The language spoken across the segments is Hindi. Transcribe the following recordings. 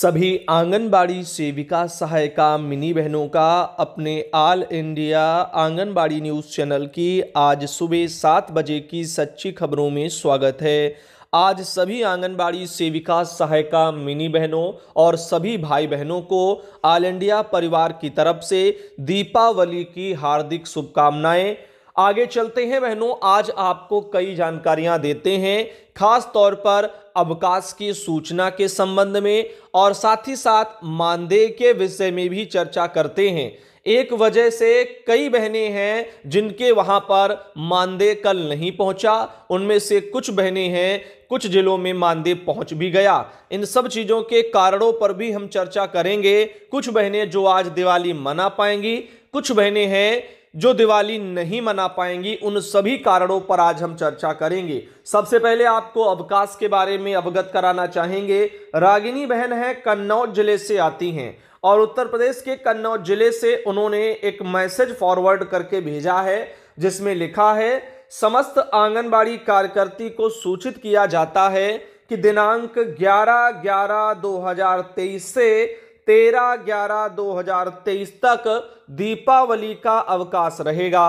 सभी आंगनबाड़ी सेविका सहायिका मिनी बहनों का अपने all India anganwadi news channel की आज सुबह सात बजे की सच्ची खबरों में स्वागत है आज सभी आंगनबाड़ी सेविका सहायिका मिनी बहनों और सभी भाई बहनों को ऑल इंडिया परिवार की तरफ से दीपावली की हार्दिक शुभकामनाएं आगे चलते हैं बहनों आज आपको कई जानकारियां देते हैं खास तौर पर अवकाश की सूचना के संबंध में और साथ ही साथ मानदेय के विषय में भी चर्चा करते हैं एक वजह से कई बहनें हैं जिनके वहां पर मानदेय कल नहीं पहुंचा उनमें से कुछ बहनें हैं कुछ जिलों में मानदेय पहुंच भी गया इन सब चीज़ों के कारणों पर भी हम चर्चा करेंगे कुछ बहनें जो आज दिवाली मना पाएंगी कुछ बहनें हैं जो दिवाली नहीं मना पाएंगी उन सभी कारणों पर आज हम चर्चा करेंगे सबसे पहले आपको अवकाश के बारे में अवगत कराना चाहेंगे रागिनी बहन है कन्नौज जिले से आती हैं और उत्तर प्रदेश के कन्नौज जिले से उन्होंने एक मैसेज फॉरवर्ड करके भेजा है जिसमें लिखा है समस्त आंगनबाड़ी कार्यकर्ती को सूचित किया जाता है कि दिनांक 11 ग्यारह दो से तेरह ग्यारह दो हजार तेईस तक दीपावली का अवकाश रहेगा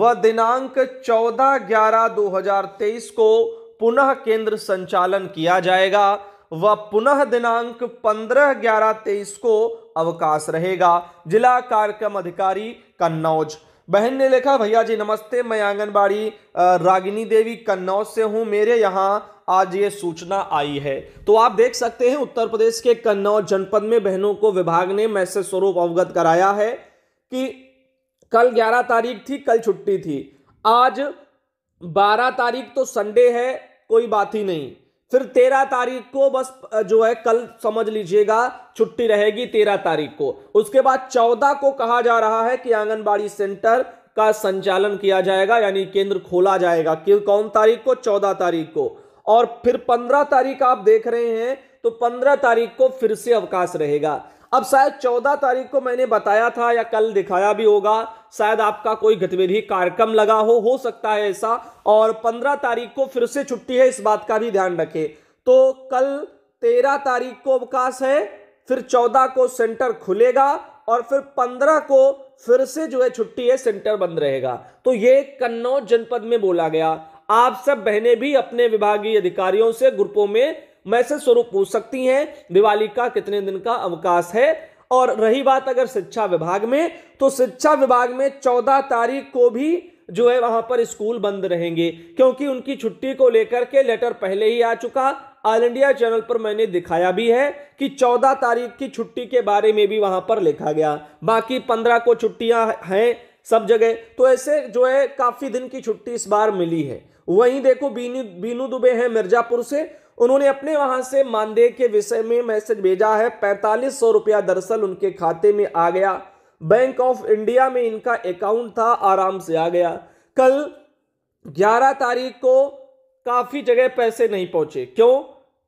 व दिनांक चौदह ग्यारह दो हजार तेईस को पुनः केंद्र संचालन किया जाएगा व पुनः दिनांक पंद्रह ग्यारह तेईस को अवकाश रहेगा जिला कार्यक्रम अधिकारी कन्नौज बहन ने लिखा भैया जी नमस्ते मैं आंगनबाड़ी रागिनी देवी कन्नौज से हूँ मेरे यहाँ आज ये सूचना आई है तो आप देख सकते हैं उत्तर प्रदेश के कन्नौज जनपद में बहनों को विभाग ने मैसेज स्वरूप अवगत कराया है कि कल 11 तारीख थी कल छुट्टी थी आज 12 तारीख तो संडे है कोई बात ही नहीं फिर 13 तारीख को बस जो है कल समझ लीजिएगा छुट्टी रहेगी 13 तारीख को उसके बाद 14 को कहा जा रहा है कि आंगनबाड़ी सेंटर का संचालन किया जाएगा यानी केंद्र खोला जाएगा कौन तारीख को 14 तारीख को और फिर पंद्रह तारीख आप देख रहे हैं तो पंद्रह तारीख को फिर से अवकाश रहेगा अब शायद चौदह तारीख को मैंने बताया था या कल दिखाया भी होगा शायद आपका कोई गतिविधि कार्यक्रम लगा हो हो सकता है ऐसा और पंद्रह तारीख को फिर से छुट्टी है इस बात का भी ध्यान रखें तो कल तेरह तारीख को अवकाश है फिर चौदह को सेंटर खुलेगा और फिर पंद्रह को फिर से जो है छुट्टी है सेंटर बंद रहेगा तो ये कन्नौज जनपद में बोला गया आप सब बहनें भी अपने विभागीय अधिकारियों से ग्रुपों में मैसेज स्वरूप पूछ सकती हैं दिवाली का कितने दिन का अवकाश है और रही बात अगर शिक्षा विभाग में तो शिक्षा विभाग में चौदह तारीख को भी जो है वहां पर स्कूल बंद रहेंगे क्योंकि उनकी छुट्टी को लेकर के लेटर पहले ही आ चुका ऑल इंडिया चैनल पर मैंने दिखाया भी है कि 14 तारीख की छुट्टी के बारे में भी वहां पर लिखा गया बाकी 15 को छुट्टियां हैं सब जगह तो ऐसे जो है काफी दिन की छुट्टी इस बार मिली है वहीं देखो बीनू बीनू दुबे हैं मिर्जापुर से उन्होंने अपने वहां से मानदेय के विषय में मैसेज भेजा है पैंतालीस सौ रुपया दरअसल उनके खाते में आ गया बैंक ऑफ इंडिया में इनका अकाउंट था आराम से आ गया कल 11 तारीख को काफ़ी जगह पैसे नहीं पहुंचे क्यों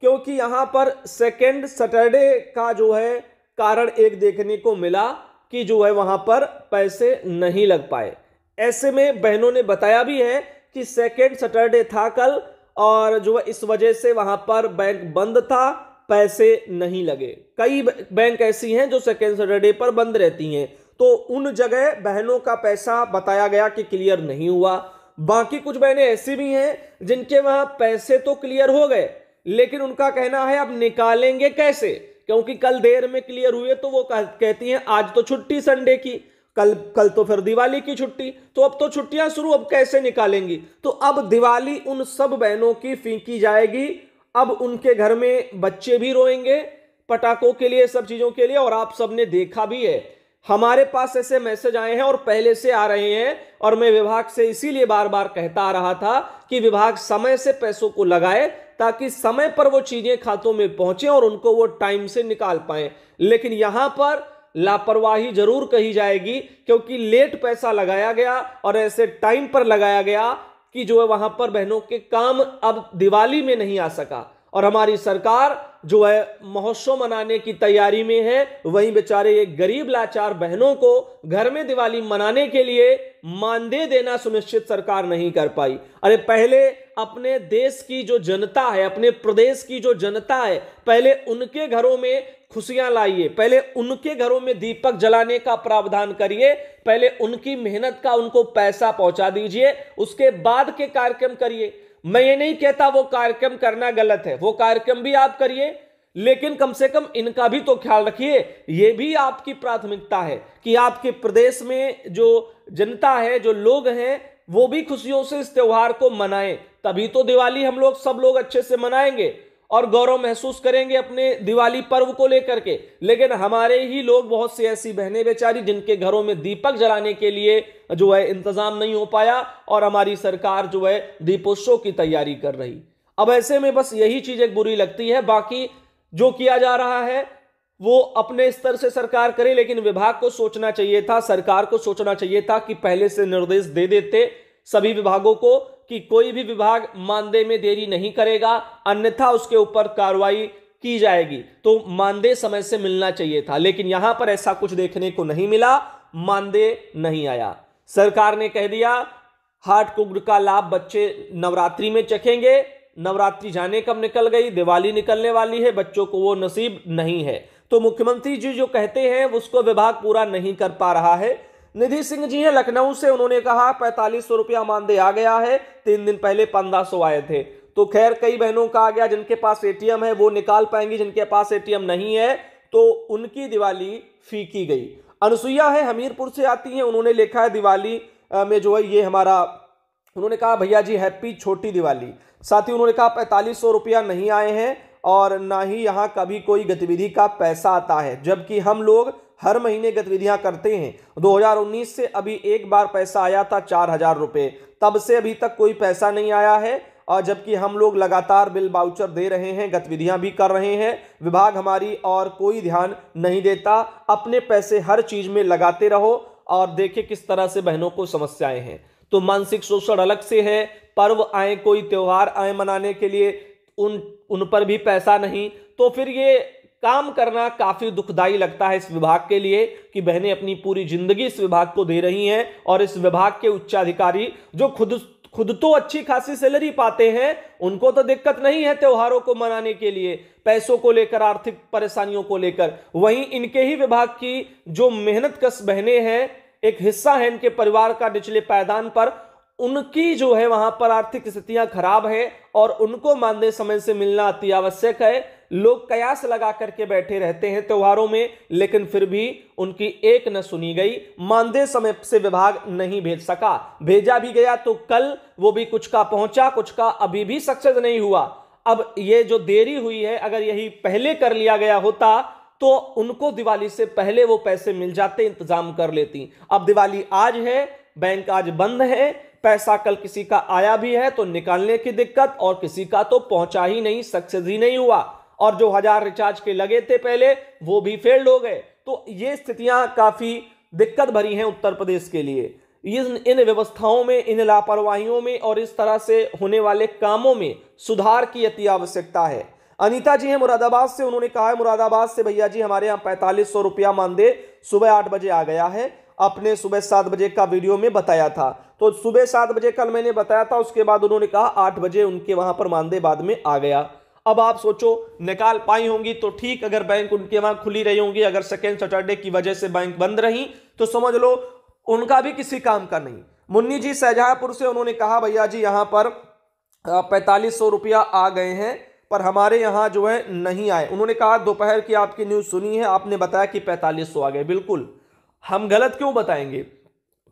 क्योंकि यहां पर सेकेंड सैटरडे का जो है कारण एक देखने को मिला कि जो है वहां पर पैसे नहीं लग पाए ऐसे में बहनों ने बताया भी है कि सेकेंड सैटरडे था कल और जो इस वजह से वहां पर बैंक बंद था पैसे नहीं लगे कई बैंक ऐसी हैं जो सेकेंड सैटरडे पर बंद रहती हैं तो उन जगह बहनों का पैसा बताया गया कि क्लियर नहीं हुआ बाकी कुछ बहनें ऐसी भी हैं जिनके वहां पैसे तो क्लियर हो गए लेकिन उनका कहना है अब निकालेंगे कैसे क्योंकि कल देर में क्लियर हुए तो वो कहती हैं आज तो छुट्टी संडे की कल कल तो फिर दिवाली की छुट्टी तो अब तो छुट्टियां शुरू अब कैसे निकालेंगी तो अब दिवाली उन सब बहनों की फीकी जाएगी अब उनके घर में बच्चे भी रोएंगे पटाखों के लिए सब चीज़ों के लिए और आप सबने देखा भी है हमारे पास ऐसे मैसेज आए हैं और पहले से आ रहे हैं और मैं विभाग से इसीलिए बार बार कहता आ रहा था कि विभाग समय से पैसों को लगाए ताकि समय पर वो चीज़ें खातों में पहुंचे और उनको वो टाइम से निकाल पाए लेकिन यहां पर लापरवाही जरूर कही जाएगी क्योंकि लेट पैसा लगाया गया और ऐसे टाइम पर लगाया गया कि जो है वहां पर बहनों के काम अब दिवाली में नहीं आ सका और हमारी सरकार जो है महोत्सव मनाने की तैयारी में है वहीं बेचारे ये गरीब लाचार बहनों को घर में दिवाली मनाने के लिए मानदेय देना सुनिश्चित सरकार नहीं कर पाई अरे पहले अपने देश की जो जनता है अपने प्रदेश की जो जनता है पहले उनके घरों में खुशियां लाइए पहले उनके घरों में दीपक जलाने का प्रावधान करिए पहले उनकी मेहनत का उनको पैसा पहुंचा दीजिए उसके बाद के कार्यक्रम करिए मैं ये नहीं कहता वो कार्यक्रम करना गलत है वो कार्यक्रम भी आप करिए लेकिन कम से कम इनका भी तो ख्याल रखिए ये भी आपकी प्राथमिकता है कि आपके प्रदेश में जो जनता है जो लोग हैं वो भी खुशियों से इस त्यौहार को मनाएं तभी तो दिवाली हम लोग सब लोग अच्छे से मनाएंगे और गौरव महसूस करेंगे अपने दिवाली पर्व को लेकर के लेकिन हमारे ही लोग बहुत से ऐसी बहनें बेचारी जिनके घरों में दीपक जलाने के लिए जो है इंतजाम नहीं हो पाया और हमारी सरकार जो है दीपोत्सव की तैयारी कर रही अब ऐसे में बस यही चीज एक बुरी लगती है बाकी जो किया जा रहा है वो अपने स्तर से सरकार करे लेकिन विभाग को सोचना चाहिए था सरकार को सोचना चाहिए था कि पहले से निर्देश दे देते सभी विभागों को कि कोई भी विभाग मानदेय में देरी नहीं करेगा अन्यथा उसके ऊपर कार्रवाई की जाएगी तो मानदेय समय से मिलना चाहिए था लेकिन यहां पर ऐसा कुछ देखने को नहीं मिला मानदेय नहीं आया सरकार ने कह दिया हार्ट कुग्र का लाभ बच्चे नवरात्रि में चखेंगे नवरात्रि जाने कब निकल गई दिवाली निकलने वाली है बच्चों को वो नसीब नहीं है तो मुख्यमंत्री जी जो कहते हैं उसको विभाग पूरा नहीं कर पा रहा है निधि सिंह जी हैं लखनऊ से उन्होंने कहा पैंतालीस सौ रुपया मानदेय आ गया है तीन दिन पहले पंद्रह सौ आए थे तो खैर कई बहनों का आ गया जिनके पास एटीएम है वो निकाल पाएंगी जिनके पास एटीएम नहीं है तो उनकी दिवाली फीकी गई अनुसुईया है हमीरपुर से आती हैं उन्होंने लिखा है दिवाली में जो है ये हमारा उन्होंने कहा भैया जी हैप्पी छोटी दिवाली साथ ही उन्होंने कहा पैंतालीस सौ रुपया नहीं आए हैं और ना ही यहाँ कभी कोई गतिविधि का पैसा आता है जबकि हम लोग हर महीने गतिविधियां करते हैं 2019 से अभी एक बार पैसा आया था चार हजार रुपये तब से अभी तक कोई पैसा नहीं आया है और जबकि हम लोग लगातार बिल बाउचर दे रहे हैं गतिविधियां भी कर रहे हैं विभाग हमारी और कोई ध्यान नहीं देता अपने पैसे हर चीज़ में लगाते रहो और देखे किस तरह से बहनों को समस्याएं हैं तो मानसिक शोषण अलग से है पर्व आए कोई त्यौहार आए मनाने के लिए उन उन पर भी पैसा नहीं तो फिर ये काम करना काफ़ी दुखदाई लगता है इस विभाग के लिए कि बहनें अपनी पूरी जिंदगी इस विभाग को दे रही हैं और इस विभाग के उच्चाधिकारी जो खुद खुद तो अच्छी खासी सैलरी पाते हैं उनको तो दिक्कत नहीं है त्योहारों को मनाने के लिए पैसों को लेकर आर्थिक परेशानियों को लेकर वहीं इनके ही विभाग की जो मेहनत कस बहने हैं एक हिस्सा है इनके परिवार का निचले पैदान पर उनकी जो है वहां पर आर्थिक स्थितियां खराब है और उनको मानदेय समय से मिलना अति आवश्यक है लोग कयास लगा करके बैठे रहते हैं त्योहारों में लेकिन फिर भी उनकी एक न सुनी गई मानदेय समय से विभाग नहीं भेज सका भेजा भी गया तो कल वो भी कुछ का पहुंचा कुछ का अभी भी सक्सेस नहीं हुआ अब ये जो देरी हुई है अगर यही पहले कर लिया गया होता तो उनको दिवाली से पहले वो पैसे मिल जाते इंतजाम कर लेती अब दिवाली आज है बैंक आज बंद है पैसा कल किसी का आया भी है तो निकालने की दिक्कत और किसी का तो पहुंचा ही नहीं सक्सेस ही नहीं हुआ और जो हजार रिचार्ज के लगे थे पहले वो भी फेल्ड हो गए तो ये स्थितियां काफी दिक्कत भरी हैं उत्तर प्रदेश के लिए इन इन व्यवस्थाओं में इन लापरवाहियों में और इस तरह से होने वाले कामों में सुधार की अति आवश्यकता है अनीता जी हैं मुरादाबाद से उन्होंने कहा है मुरादाबाद से भैया जी हमारे यहाँ पैंतालीस सौ रुपया मानदेय सुबह आठ बजे आ गया है अपने सुबह सात बजे का वीडियो में बताया था तो सुबह सात बजे कल मैंने बताया था उसके बाद उन्होंने कहा आठ बजे उनके वहां पर मानदेय बाद में आ गया अब आप सोचो निकाल पाई होंगी तो ठीक अगर बैंक उनके वहां खुली रही होंगी अगर सेकेंड सैटरडे की वजह से बैंक बंद रही तो समझ लो उनका भी किसी काम का नहीं मुन्नी जी सहजहापुर से उन्होंने कहा भैया जी यहाँ पर पैंतालीस सौ रुपया आ गए हैं पर हमारे यहां जो है नहीं आए उन्होंने कहा दोपहर की आपकी न्यूज़ सुनी है आपने बताया कि पैंतालीस सौ आ गए बिल्कुल हम गलत क्यों बताएंगे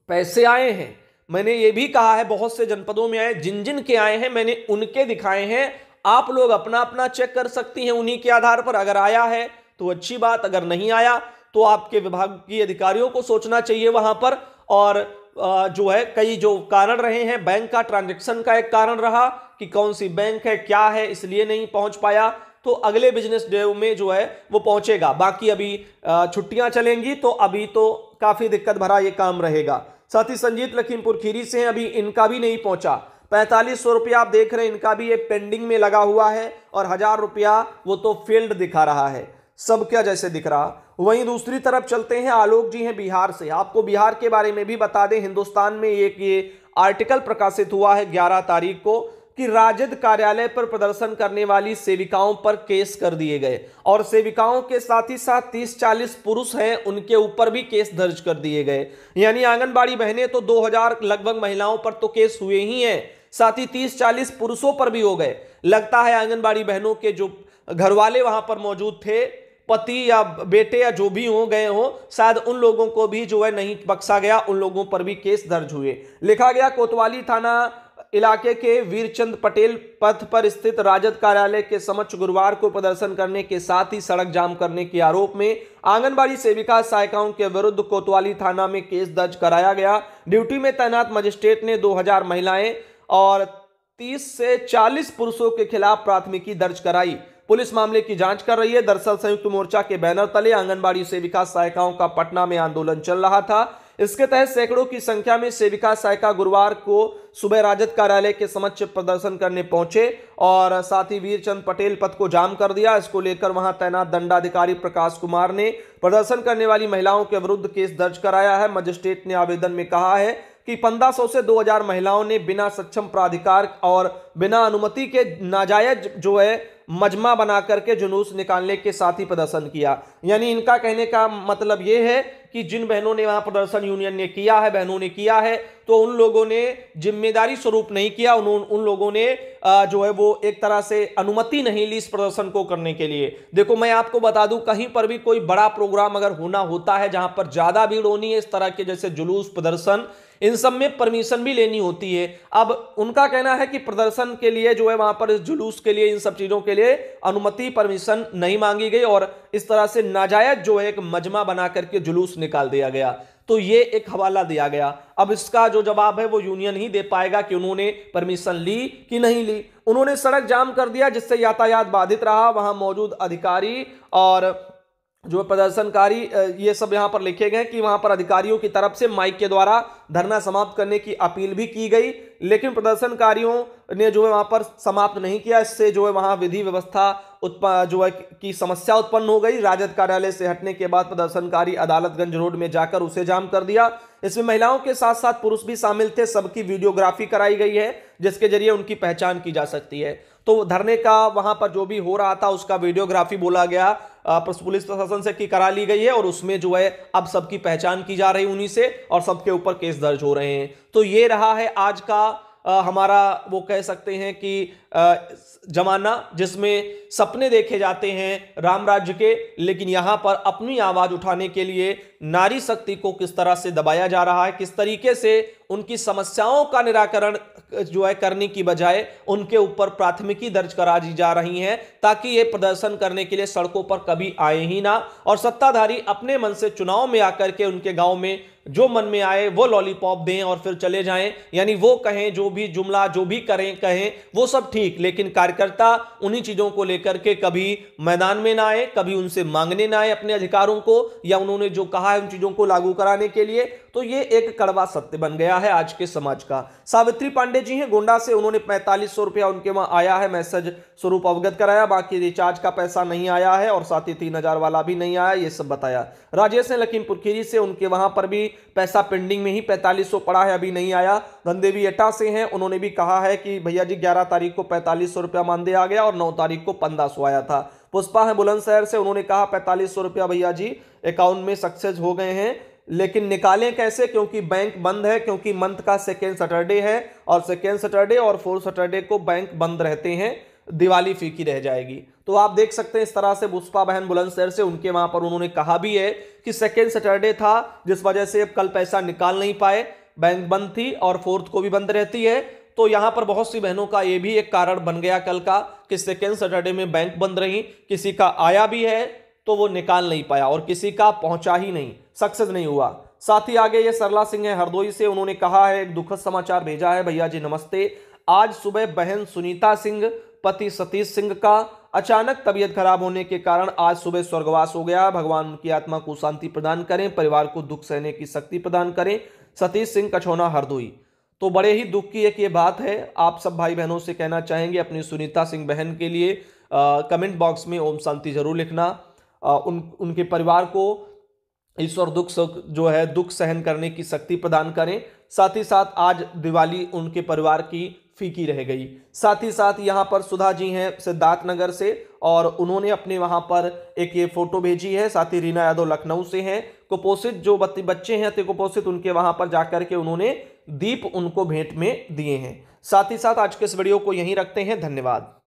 पैसे आए हैं मैंने ये भी कहा है बहुत से जनपदों में आए जिन जिन के आए हैं मैंने उनके दिखाए हैं आप लोग अपना अपना चेक कर सकती हैं उन्हीं के आधार पर अगर आया है तो अच्छी बात अगर नहीं आया तो आपके विभाग की अधिकारियों को सोचना चाहिए वहां पर और जो है कई जो कारण रहे हैं बैंक का ट्रांजैक्शन का एक कारण रहा कि कौन सी बैंक है क्या है इसलिए नहीं पहुंच पाया तो अगले बिजनेस डे में जो है वो पहुंचेगा बाकी अभी छुट्टियां चलेंगी तो अभी तो काफ़ी दिक्कत भरा ये काम रहेगा साथ ही संजीत लखीमपुर खीरी से अभी इनका भी नहीं पहुंचा पैंतालीस सौ रुपया आप देख रहे हैं इनका भी ये पेंडिंग में लगा हुआ है और हज़ार रुपया वो तो फील्ड दिखा रहा है सब क्या जैसे दिख रहा वहीं दूसरी तरफ चलते हैं आलोक जी हैं बिहार से आपको बिहार के बारे में भी बता दें हिंदुस्तान में एक ये आर्टिकल प्रकाशित हुआ है 11 तारीख को कि राजद कार्यालय पर प्रदर्शन करने वाली सेविकाओं पर केस कर दिए गए और सेविकाओं के साथ ही साथ 30-40 पुरुष हैं उनके ऊपर भी केस दर्ज कर दिए गए यानी आंगनबाड़ी बहनें तो 2000 लगभग महिलाओं पर तो केस हुए ही हैं साथ ही 30-40 पुरुषों पर भी हो गए लगता है आंगनबाड़ी बहनों के जो घर वाले वहां पर मौजूद थे पति या बेटे या जो भी हो गए हो शायद उन लोगों को भी जो है नहीं बख्शा गया उन लोगों पर भी केस दर्ज हुए लिखा गया कोतवाली थाना इलाके के वीरचंद पटेल पथ पर स्थित राजद कार्यालय के समक्ष गुरुवार को प्रदर्शन करने के साथ ही सड़क जाम करने के आरोप में आंगनबाड़ी सेविका सहायिकाओं के विरुद्ध कोतवाली थाना में केस दर्ज कराया गया ड्यूटी में तैनात मजिस्ट्रेट ने 2000 महिलाएं और 30 से 40 पुरुषों के खिलाफ प्राथमिकी दर्ज कराई पुलिस मामले की जांच कर रही है दरअसल संयुक्त मोर्चा के बैनर तले आंगनबाड़ी सेविका सहायिकाओं का पटना में आंदोलन चल रहा था इसके तहत सैकड़ों की संख्या में सेविका सहायिका गुरुवार को सुबह राजद कार्यालय के समक्ष प्रदर्शन करने पहुंचे और साथ ही वीरचंद पटेल पद को जाम कर दिया इसको लेकर वहां तैनात दंडाधिकारी प्रकाश कुमार ने प्रदर्शन करने वाली महिलाओं के विरुद्ध केस दर्ज कराया है मजिस्ट्रेट ने आवेदन में कहा है कि 1500 से 2000 महिलाओं ने बिना सक्षम प्राधिकार और बिना अनुमति के नाजायज जो है मजमा बना करके जुलूस निकालने के साथ ही प्रदर्शन किया यानी इनका कहने का मतलब ये है कि जिन बहनों ने वहां प्रदर्शन यूनियन ने किया है बहनों ने किया है तो उन लोगों ने जिम्मेदारी स्वरूप नहीं किया उन, उन लोगों ने जो है वो एक तरह से अनुमति नहीं ली इस प्रदर्शन को करने के लिए देखो मैं आपको बता दूं कहीं पर भी कोई बड़ा प्रोग्राम अगर होना होता है जहां पर ज़्यादा भीड़ होनी है इस तरह के जैसे जुलूस प्रदर्शन इन सब में परमिशन भी लेनी होती है अब उनका कहना है कि प्रदर्शन के लिए जो है वहां पर जुलूस के लिए इन सब चीज़ों के लिए अनुमति परमिशन नहीं मांगी गई और इस तरह से नाजायज जो है एक मजमा बना करके जुलूस निकाल दिया गया तो ये एक हवाला दिया गया अब इसका जो जवाब है वो यूनियन ही दे पाएगा कि उन्होंने परमिशन ली कि नहीं ली उन्होंने सड़क जाम कर दिया जिससे यातायात बाधित रहा वहां मौजूद अधिकारी और जो प्रदर्शनकारी ये सब यहाँ पर लिखे गए कि वहाँ पर अधिकारियों की तरफ से माइक के द्वारा धरना समाप्त करने की अपील भी की गई लेकिन प्रदर्शनकारियों ने जो है वहाँ पर समाप्त नहीं किया इससे जो है वहाँ विधि व्यवस्था उत्पन्न जो है की समस्या उत्पन्न हो गई राजद कार्यालय से हटने के बाद प्रदर्शनकारी अदालतगंज रोड में जाकर उसे जाम कर दिया इसमें महिलाओं के साथ साथ पुरुष भी शामिल थे सबकी वीडियोग्राफी कराई गई है जिसके जरिए उनकी पहचान की जा सकती है तो धरने का वहां पर जो भी हो रहा था उसका वीडियोग्राफी बोला गया पुलिस प्रशासन से की करा ली गई है और उसमें जो है अब सबकी पहचान की जा रही उन्हीं से और सबके ऊपर केस दर्ज हो रहे हैं तो ये रहा है आज का आ, हमारा वो कह सकते हैं कि जमाना जिसमें सपने देखे जाते हैं राम राज्य के लेकिन यहाँ पर अपनी आवाज़ उठाने के लिए नारी शक्ति को किस तरह से दबाया जा रहा है किस तरीके से उनकी समस्याओं का निराकरण जो है करने की बजाय उनके ऊपर प्राथमिकी दर्ज करा दी जा रही है ताकि ये प्रदर्शन करने के लिए सड़कों पर कभी आए ही ना और सत्ताधारी अपने मन से चुनाव में आकर के उनके गांव में जो मन में आए वो लॉलीपॉप दें और फिर चले जाएं यानी वो कहें जो भी जुमला जो भी करें कहें वो सब ठीक लेकिन कार्यकर्ता उन्हीं चीज़ों को लेकर के कभी मैदान में ना आए कभी उनसे मांगने ना आए अपने अधिकारों को या उन्होंने जो कहा है उन चीज़ों को लागू कराने के लिए तो ये एक कड़वा सत्य बन गया है आज के समाज का सावित्री पांडे जी हैं गोंडा से उन्होंने पैंतालीस सौ रुपया उनके वहाँ आया है मैसेज स्वरूप अवगत कराया बाकी रिचार्ज का पैसा नहीं आया है और साथ ही तीन हजार वाला भी नहीं आया ये सब बताया राजेश ने लखीमपुर खीरी से उनके वहां पर भी पैसा पेंडिंग में ही पैंतालीस सौ पड़ा है अभी नहीं आया धनदेवी एटा से हैं उन्होंने भी कहा है कि भैया जी ग्यारह तारीख को पैंतालीस सौ रुपया मानदेय आ गया और नौ तारीख को पंद्रह सौ आया था पुष्पा है बुलंदशहर से उन्होंने कहा पैंतालीस सौ रुपया भैया जी अकाउंट में सक्सेस हो गए हैं लेकिन निकालें कैसे क्योंकि बैंक बंद है क्योंकि मंथ का सेकेंड सैटरडे है और सेकेंड सैटरडे और फोर्थ सैटरडे को बैंक बंद रहते हैं दिवाली फीकी रह जाएगी तो आप देख सकते हैं इस तरह से पुष्पा बहन बुलंदशहर से उनके वहां पर उन्होंने कहा भी है कि सेकेंड सैटरडे था जिस वजह से कल पैसा निकाल नहीं पाए बैंक बंद थी और फोर्थ को भी बंद रहती है तो यहाँ पर बहुत सी बहनों का ये भी एक कारण बन गया कल का कि सेकेंड सैटरडे में बैंक बंद रही किसी का आया भी है तो वो निकाल नहीं पाया और किसी का पहुंचा ही नहीं सक्सेस नहीं हुआ साथ ही आगे ये सरला सिंह है हरदोई से उन्होंने कहा है एक दुखद समाचार भेजा है भैया जी नमस्ते आज सुबह बहन सुनीता सिंह पति सतीश सिंह का अचानक तबियत खराब होने के कारण आज सुबह स्वर्गवास हो गया भगवान उनकी आत्मा को शांति प्रदान करें परिवार को दुख सहने की शक्ति प्रदान करें सतीश सिंह कछोना हरदोई तो बड़े ही दुख की एक ये बात है आप सब भाई बहनों से कहना चाहेंगे अपनी सुनीता सिंह बहन के लिए आ, कमेंट बॉक्स में ओम शांति जरूर लिखना आ, उन उनके परिवार को ईश्वर दुख सुख जो है दुख सहन करने की शक्ति प्रदान करें साथ ही साथ आज दिवाली उनके परिवार की फीकी रह गई साथ ही साथ यहाँ पर सुधा जी हैं सिद्धार्थ नगर से और उन्होंने अपने वहाँ पर एक ये फ़ोटो भेजी है साथ ही रीना यादव लखनऊ से हैं कुपोषित जो बच्चे हैं अति कुपोषित उनके वहाँ पर जाकर के उन्होंने दीप उनको भेंट में दिए हैं साथ ही साथ आज के इस वीडियो को यहीं रखते हैं धन्यवाद